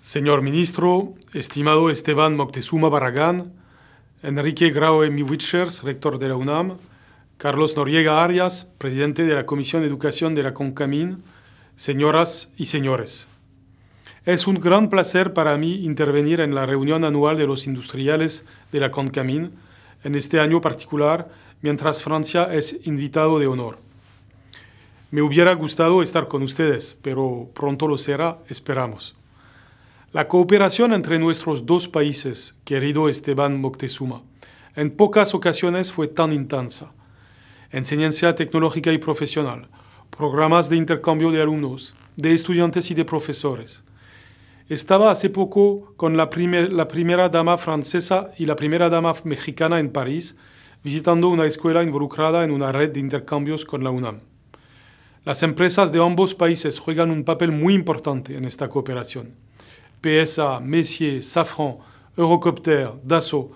Señor ministro, estimado Esteban Moctezuma Barragán, Enrique Graue Miwitschers, rector de la UNAM, Carlos Noriega Arias, presidente de la Comisión de Educación de la CONCAMIN, señoras y señores. Es un gran placer para mí intervenir en la reunión anual de los industriales de la CONCAMIN, en este año particular, mientras Francia es invitado de honor. Me hubiera gustado estar con ustedes, pero pronto lo será, esperamos. La cooperación entre nuestros dos países, querido Esteban Moctezuma, en pocas ocasiones fue tan intensa. Enseñanza tecnológica y profesional, programas de intercambio de alumnos, de estudiantes y de profesores. Estaba hace poco con la, primera dama francesa y la primera dama mexicana en París, visitando una escuela involucrada en una red de intercambios con la UNAM. Las empresas de ambos países juegan un papel muy importante en esta cooperación. PSA, Messier, Safran, Eurocopter, Dassault,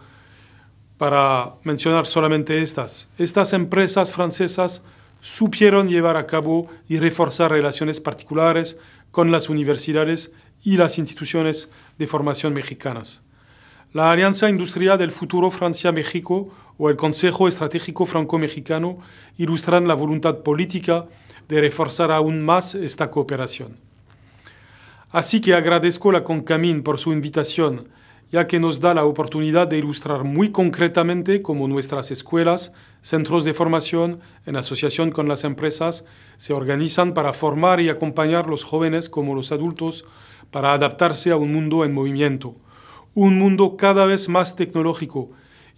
para mencionar solamente estas. Estas empresas francesas supieron llevar a cabo y reforzar relaciones particulares con las universidades y las instituciones de formación mexicanas. La Alianza Industrial del Futuro Francia-México o el Consejo Estratégico Franco-Mexicano ilustran la voluntad política de reforzar aún más esta cooperación. Así que agradezco la Concamín por su invitación, ya que nos da la oportunidad de ilustrar muy concretamente cómo nuestras escuelas, centros de formación, en asociación con las empresas, se organizan para formar y acompañar los jóvenes como los adultos para adaptarse a un mundo en movimiento, un mundo cada vez más tecnológico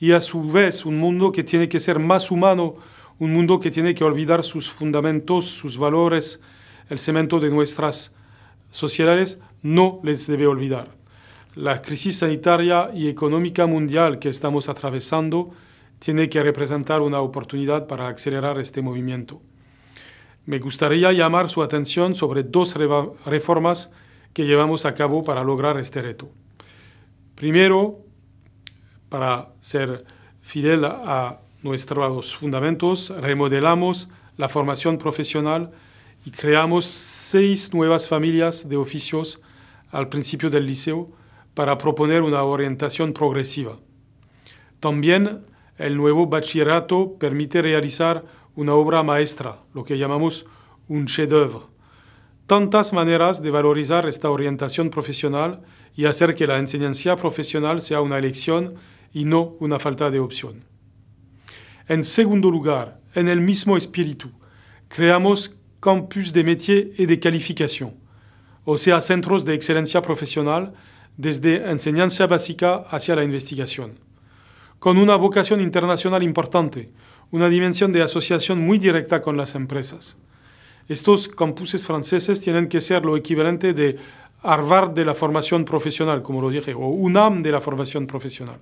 y a su vez un mundo que tiene que ser más humano, un mundo que tiene que olvidar sus fundamentos, sus valores, el cemento de nuestras sociales no les debe olvidar. La crisis sanitaria y económica mundial que estamos atravesando tiene que representar una oportunidad para acelerar este movimiento. Me gustaría llamar su atención sobre dos reformas que llevamos a cabo para lograr este reto. Primero, para ser fidel a nuestros fundamentos, remodelamos la formación profesional y creamos seis nuevas familias de oficios al principio del liceo para proponer una orientación progresiva. También el nuevo bachillerato permite realizar una obra maestra, lo que llamamos un chef d'oeuvre. Tantas maneras de valorizar esta orientación profesional y hacer que la enseñanza profesional sea una elección y no una falta de opción. En segundo lugar, en el mismo espíritu, creamos campus de métiers y de calificación, o sea, centros de excelencia profesional desde enseñanza básica hacia la investigación. Con una vocación internacional importante, una dimensión de asociación muy directa con las empresas. Estos campuses franceses tienen que ser lo equivalente de Harvard de la formación profesional, como lo dije, o UNAM de la formación profesional.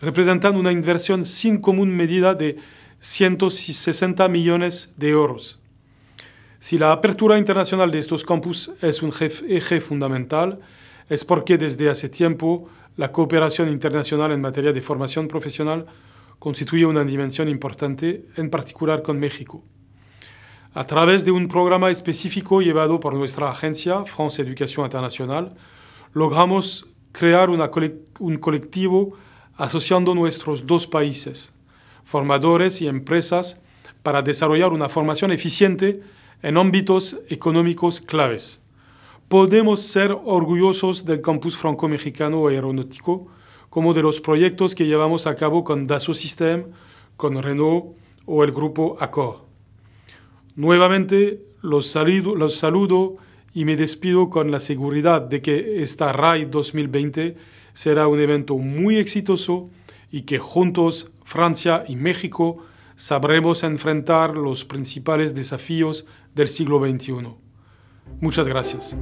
Representan una inversión sin común medida de 160 millones de euros. Si la apertura internacional de estos campus es un eje fundamental, es porque desde hace tiempo la cooperación internacional en materia de formación profesional constituye una dimensión importante, en particular con México. A través de un programa específico llevado por nuestra agencia, France Education Internacional, logramos crear un colectivo asociando nuestros dos países, formadores y empresas, para desarrollar una formación eficiente en ámbitos económicos claves. Podemos ser orgullosos del campus franco-mexicano aeronáutico, como de los proyectos que llevamos a cabo con Dassault System, con Renault o el grupo Accor. Nuevamente los los saludo y me despido con la seguridad de que esta RAI 2020 será un evento muy exitoso y que juntos Francia y México sabremos enfrentar los principales desafíos del siglo XXI. Muchas gracias.